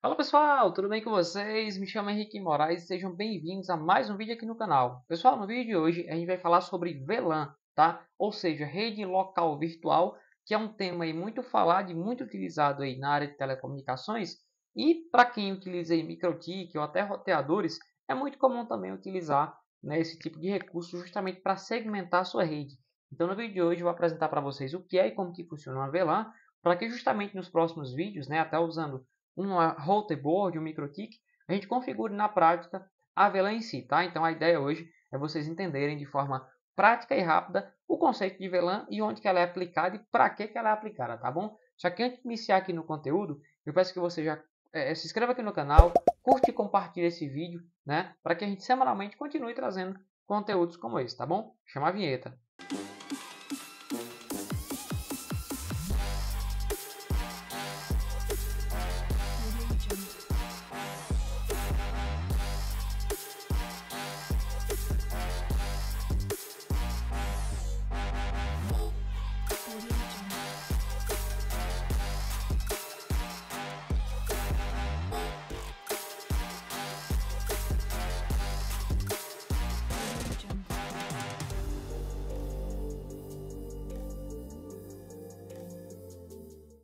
Fala pessoal, tudo bem com vocês? Me chamo Henrique Moraes e sejam bem-vindos a mais um vídeo aqui no canal. Pessoal, no vídeo de hoje a gente vai falar sobre VLAN, tá? Ou seja, rede local virtual, que é um tema aí muito falado e muito utilizado aí na área de telecomunicações. E para quem utiliza microtik ou até roteadores, é muito comum também utilizar né, esse tipo de recurso justamente para segmentar a sua rede. Então no vídeo de hoje eu vou apresentar para vocês o que é e como que funciona uma VLAN, para que justamente nos próximos vídeos, né, até usando uma board, um microtik, a gente configure na prática a vela em si, tá? Então a ideia hoje é vocês entenderem de forma prática e rápida o conceito de VLAN e onde que ela é aplicada e para que, que ela é aplicada, tá bom? Só que antes de iniciar aqui no conteúdo, eu peço que você já é, se inscreva aqui no canal, curte e compartilhe esse vídeo, né? Para que a gente semanalmente continue trazendo conteúdos como esse, tá bom? Chama a vinheta.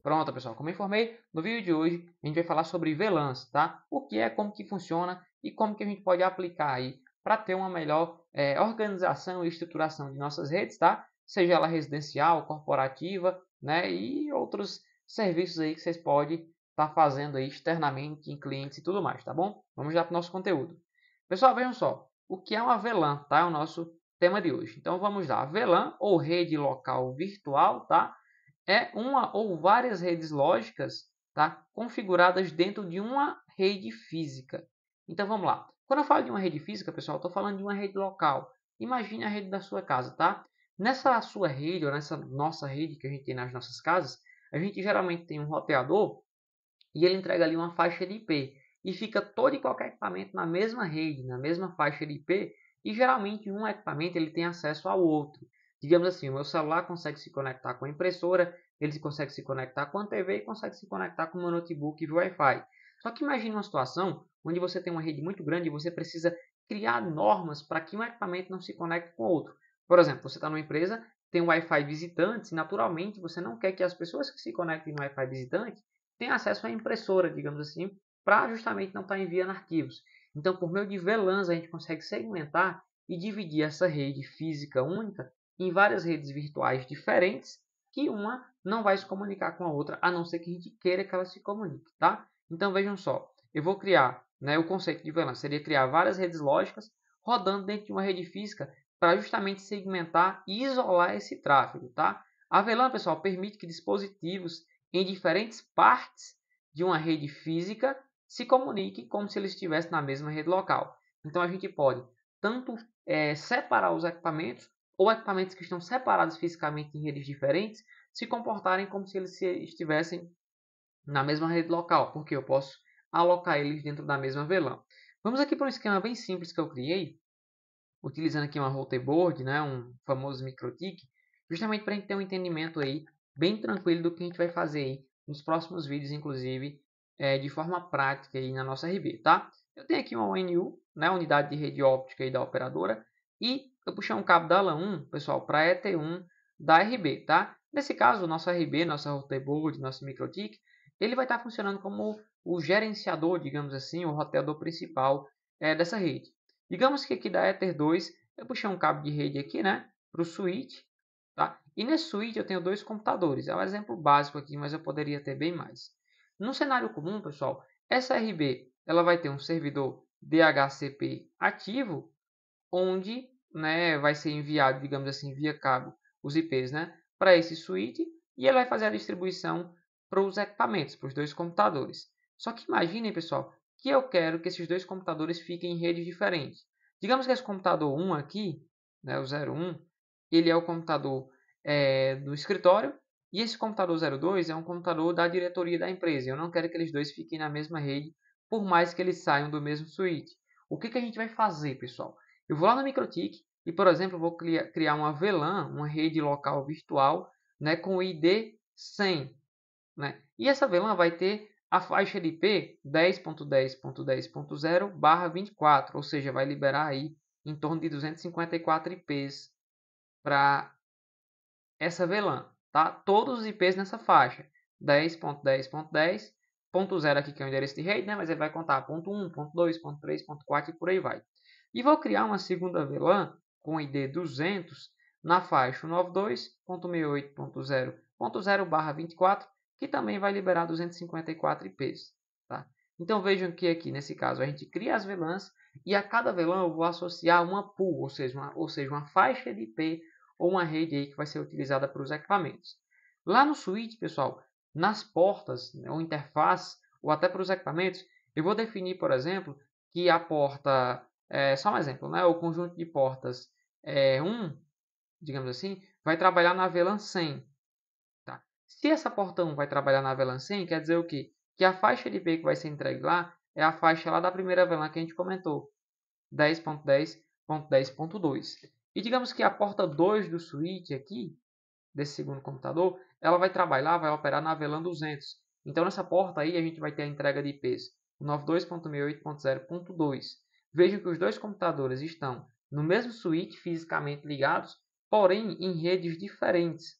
Pronto, pessoal, como informei, no vídeo de hoje a gente vai falar sobre VLANs, tá? O que é, como que funciona e como que a gente pode aplicar aí para ter uma melhor é, organização e estruturação de nossas redes, tá? Seja ela residencial, corporativa, né? E outros serviços aí que vocês podem estar tá fazendo aí externamente em clientes e tudo mais, tá bom? Vamos já para o nosso conteúdo. Pessoal, vejam só, o que é uma VLAN, tá? É o nosso tema de hoje. Então vamos lá, VLAN ou rede local virtual, tá? é uma ou várias redes lógicas tá, configuradas dentro de uma rede física. Então vamos lá. Quando eu falo de uma rede física, pessoal, estou falando de uma rede local. Imagine a rede da sua casa, tá? Nessa sua rede, ou nessa nossa rede que a gente tem nas nossas casas, a gente geralmente tem um roteador e ele entrega ali uma faixa de IP. E fica todo e qualquer equipamento na mesma rede, na mesma faixa de IP, e geralmente um equipamento ele tem acesso ao outro. Digamos assim, o meu celular consegue se conectar com a impressora, ele consegue se conectar com a TV e consegue se conectar com o meu notebook o Wi-Fi. Só que imagine uma situação onde você tem uma rede muito grande e você precisa criar normas para que um equipamento não se conecte com outro. Por exemplo, você está numa empresa, tem um Wi-Fi visitante, naturalmente você não quer que as pessoas que se conectem no Wi-Fi visitante tenham acesso à impressora, digamos assim, para justamente não estar tá enviando arquivos. Então, por meio de VLANs, a gente consegue segmentar e dividir essa rede física única em várias redes virtuais diferentes que uma não vai se comunicar com a outra, a não ser que a gente queira que ela se comunique, tá? Então vejam só, eu vou criar, né, o conceito de VLAN seria criar várias redes lógicas rodando dentro de uma rede física para justamente segmentar e isolar esse tráfego, tá? A VLAN, pessoal, permite que dispositivos em diferentes partes de uma rede física se comuniquem como se eles estivessem na mesma rede local. Então a gente pode tanto é, separar os equipamentos ou equipamentos que estão separados fisicamente em redes diferentes se comportarem como se eles estivessem na mesma rede local, porque eu posso alocar eles dentro da mesma VLAN. Vamos aqui para um esquema bem simples que eu criei, utilizando aqui uma routeboard, né, um famoso microtik, justamente para a gente ter um entendimento aí bem tranquilo do que a gente vai fazer aí nos próximos vídeos, inclusive, é, de forma prática aí na nossa RB, tá? Eu tenho aqui uma ONU, né, unidade de rede óptica aí da operadora, e eu puxar um cabo da lan 1, pessoal, para a ET1 da RB, tá? Nesse caso, o nosso RB, nossa board nosso microtik, ele vai estar tá funcionando como o gerenciador, digamos assim, o roteador principal é, dessa rede. Digamos que aqui da Ether 2, eu puxei um cabo de rede aqui, né, para o switch, tá? E nesse switch eu tenho dois computadores, é um exemplo básico aqui, mas eu poderia ter bem mais. No cenário comum, pessoal, essa RB, ela vai ter um servidor DHCP ativo, onde né, vai ser enviado, digamos assim, via cabo, os IPs, né, para esse suíte e ele vai fazer a distribuição para os equipamentos, para os dois computadores. Só que imaginem, pessoal, que eu quero que esses dois computadores fiquem em redes diferentes. Digamos que esse computador 1 aqui, né, o 01, ele é o computador é, do escritório e esse computador 02 é um computador da diretoria da empresa. Eu não quero que eles dois fiquem na mesma rede, por mais que eles saiam do mesmo suíte. O que, que a gente vai fazer, pessoal? Eu vou lá no MikroTik e, por exemplo, vou criar uma VLAN, uma rede local virtual, né, com o ID 100. Né? E essa VLAN vai ter a faixa de IP 10.10.10.0 barra 24, ou seja, vai liberar aí em torno de 254 IPs para essa VLAN. Tá? Todos os IPs nessa faixa. 10.10.10, .0 aqui que é o endereço de rede, né? mas ele vai contar ponto .1, ponto .2, ponto .3, ponto .4 e por aí vai e vou criar uma segunda VLAN com ID 200 na faixa 92.68.0.0/24, que também vai liberar 254 IPs, tá? Então vejam que aqui nesse caso a gente cria as VLANs e a cada VLAN eu vou associar uma pool, ou seja, uma, ou seja, uma faixa de IP ou uma rede aí que vai ser utilizada para os equipamentos. Lá no switch, pessoal, nas portas, né, ou interface, ou até para os equipamentos, eu vou definir, por exemplo, que a porta é, só um exemplo, né? o conjunto de portas é 1, digamos assim, vai trabalhar na VLAN 100. Tá? Se essa porta 1 vai trabalhar na VLAN 100, quer dizer o quê? Que a faixa de IP que vai ser entregue lá é a faixa lá da primeira VLAN que a gente comentou, 10.10.10.2. E digamos que a porta 2 do switch aqui, desse segundo computador, ela vai trabalhar, vai operar na VLAN 200. Então nessa porta aí a gente vai ter a entrega de IPs 92.68.0.2 vejo que os dois computadores estão no mesmo switch fisicamente ligados, porém em redes diferentes.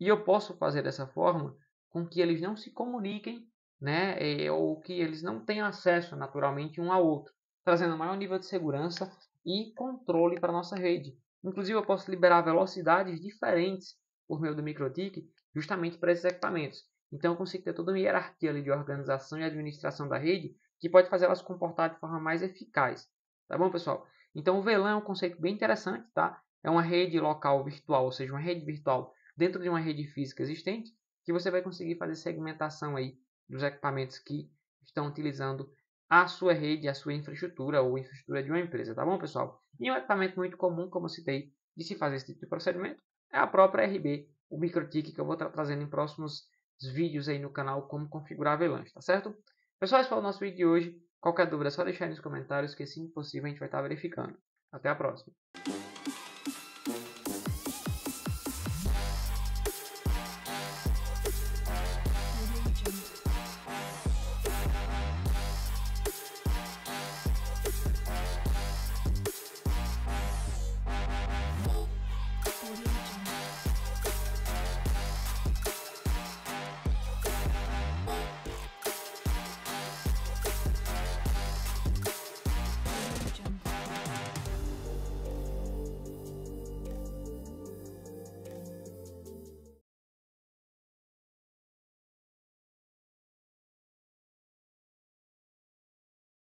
E eu posso fazer dessa forma com que eles não se comuniquem, né, eh, ou que eles não tenham acesso naturalmente um ao outro, trazendo maior nível de segurança e controle para a nossa rede. Inclusive, eu posso liberar velocidades diferentes por meio do MikroTik justamente para esses equipamentos. Então, eu consigo ter toda uma hierarquia de organização e administração da rede que pode fazer se comportar de forma mais eficaz. Tá bom, pessoal? Então, o VLAN é um conceito bem interessante, tá? É uma rede local virtual, ou seja, uma rede virtual dentro de uma rede física existente, que você vai conseguir fazer segmentação aí dos equipamentos que estão utilizando a sua rede, a sua infraestrutura ou infraestrutura de uma empresa, tá bom, pessoal? E um equipamento muito comum, como eu citei, de se fazer esse tipo de procedimento é a própria RB, o MicroTik, que eu vou estar trazendo em próximos vídeos aí no canal como configurar VLANs, tá certo? Pessoal, esse foi o nosso vídeo de hoje. Qualquer dúvida é só deixar aí nos comentários que, se possível, a gente vai estar verificando. Até a próxima!